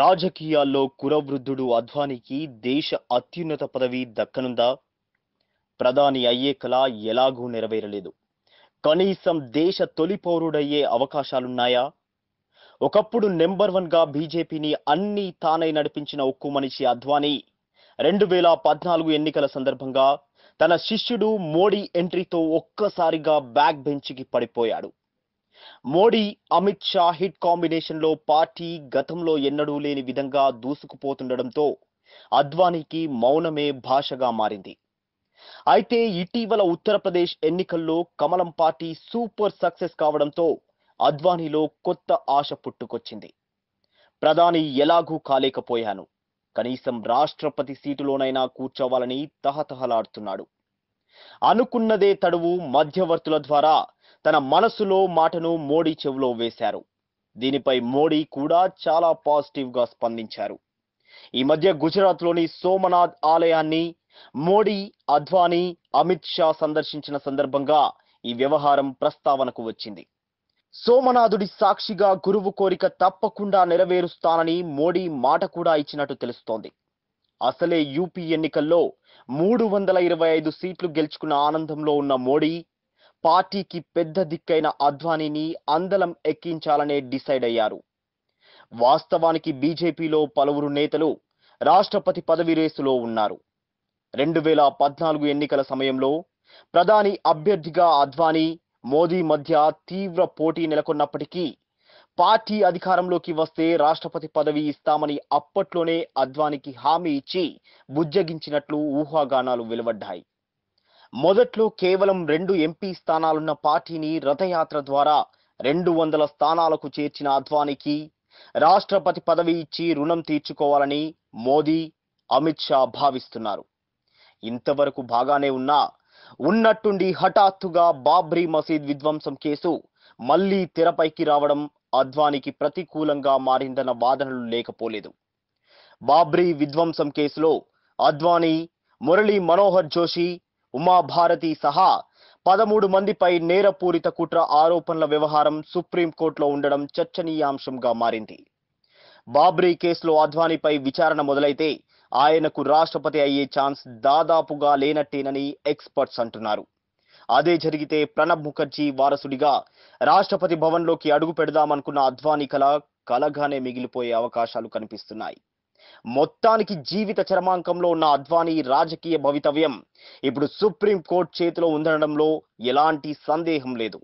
రాజకీయాల్లో కురవృద్ధుడు అద్వానికి దేశ అత్యున్నత పదవి దక్కనుందా ప్రధాని అయ్యే కళ ఎలాగూ నెరవేరలేదు కనీసం దేశ తొలి పౌరుడయ్యే అవకాశాలున్నాయా ఒకప్పుడు నెంబర్ వన్గా బీజేపీని అన్ని తానై నడిపించిన ఉక్కు మనిషి అద్వానీ రెండు వేల పద్నాలుగు ఎన్నికల సందర్భంగా తన శిష్యుడు మోడీ ఎంట్రీతో ఒక్కసారిగా బ్యాక్ బెంచ్కి పడిపోయాడు మోడీ అమిత్ షా హిట్ కాంబినేషన్ లో పార్టీ గతంలో ఎన్నడూ లేని విధంగా దూసుకుపోతుండటంతో అద్వానీకి మౌనమే భాషగా మారింది అయితే ఇటీవల ఉత్తరప్రదేశ్ ఎన్నికల్లో కమలం పార్టీ సూపర్ సక్సెస్ కావడంతో అద్వానీలో కొత్త ఆశ పుట్టుకొచ్చింది ప్రధాని ఎలాగూ కాలేకపోయాను కనీసం రాష్ట్రపతి సీటులోనైనా కూర్చోవాలని తహతహలాడుతున్నాడు అనుకున్నదే తడువు మధ్యవర్తుల ద్వారా తన మనసులో మాటను మోడీ చెవిలో వేశారు దీనిపై మోడీ కూడా చాలా పాజిటివ్గా స్పందించారు ఈ మధ్య గుజరాత్లోని సోమనాథ్ ఆలయాన్ని మోడీ అద్వానీ అమిత్ షా సందర్శించిన సందర్భంగా ఈ వ్యవహారం ప్రస్తావనకు వచ్చింది సోమనాథుడి సాక్షిగా గురువు కోరిక తప్పకుండా నెరవేరుస్తానని మోడీ మాట కూడా ఇచ్చినట్టు తెలుస్తోంది అసలే యూపీ ఎన్నికల్లో మూడు వందల ఇరవై ఐదు సీట్లు గెలుచుకున్న ఆనందంలో ఉన్న మోడీ పార్టీకి పెద్ద దిక్కైన అద్వానీని అందలం ఎక్కించాలనే డిసైడ్ అయ్యారు వాస్తవానికి బీజేపీలో పలువురు నేతలు రాష్ట్రపతి పదవి రేసులో ఉన్నారు రెండు వేల పద్నాలుగు ఎన్నికల సమయంలో ప్రధాని అభ్యర్థిగా అద్వానీ మోదీ మధ్య తీవ్ర పోటీ నెలకొన్నప్పటికీ పార్టీ అధికారంలోకి వస్తే రాష్ట్రపతి పదవి ఇస్తామని అప్పట్లోనే అద్వానీకి హామీ ఇచ్చి బుజ్జగించినట్లు ఊహాగానాలు వెలువడ్డాయి మొదట్లో కేవలం రెండు ఎంపీ స్థానాలున్న పార్టీని రథయాత్ర ద్వారా రెండు వందల స్థానాలకు చేర్చిన అద్వానికి రాష్ట్రపతి పదవి ఇచ్చి రుణం తీర్చుకోవాలని మోదీ అమిత్ షా భావిస్తున్నారు ఇంతవరకు బాగానే ఉన్నా ఉన్నట్టుండి హఠాత్తుగా బాబ్రీ మసీద్ విధ్వంసం కేసు మళ్లీ తెరపైకి రావడం అద్వానికి ప్రతికూలంగా మారిందన్న వాదనలు లేకపోలేదు బాబ్రీ విధ్వంసం కేసులో అద్వానీ మురళీ మనోహర్ జోషి ఉమాభారతి సహా పదమూడు మందిపై నేరపూరిత కుట్ర ఆరోపణల వ్యవహారం సుప్రీంకోర్టులో ఉండడం చర్చనీయాంశంగా మారింది బాబ్రీ కేసులో అద్వానీపై విచారణ మొదలైతే ఆయనకు రాష్ట్రపతి అయ్యే ఛాన్స్ దాదాపుగా లేనట్టేనని ఎక్స్పర్ట్స్ అంటున్నారు అదే జరిగితే ప్రణబ్ ముఖర్జీ వారసుడిగా రాష్ట్రపతి భవన్లోకి అడుగు పెడదామనుకున్న అద్వానీ కళ కలగానే మిగిలిపోయే అవకాశాలు కనిపిస్తున్నాయి మొత్తానికి జీవిత చరమాంకంలో ఉన్న అద్వానీ రాజకీయ భవితవ్యం ఇప్పుడు సుప్రీంకోర్టు చేతిలో ఉండడంలో ఎలాంటి సందేహం లేదు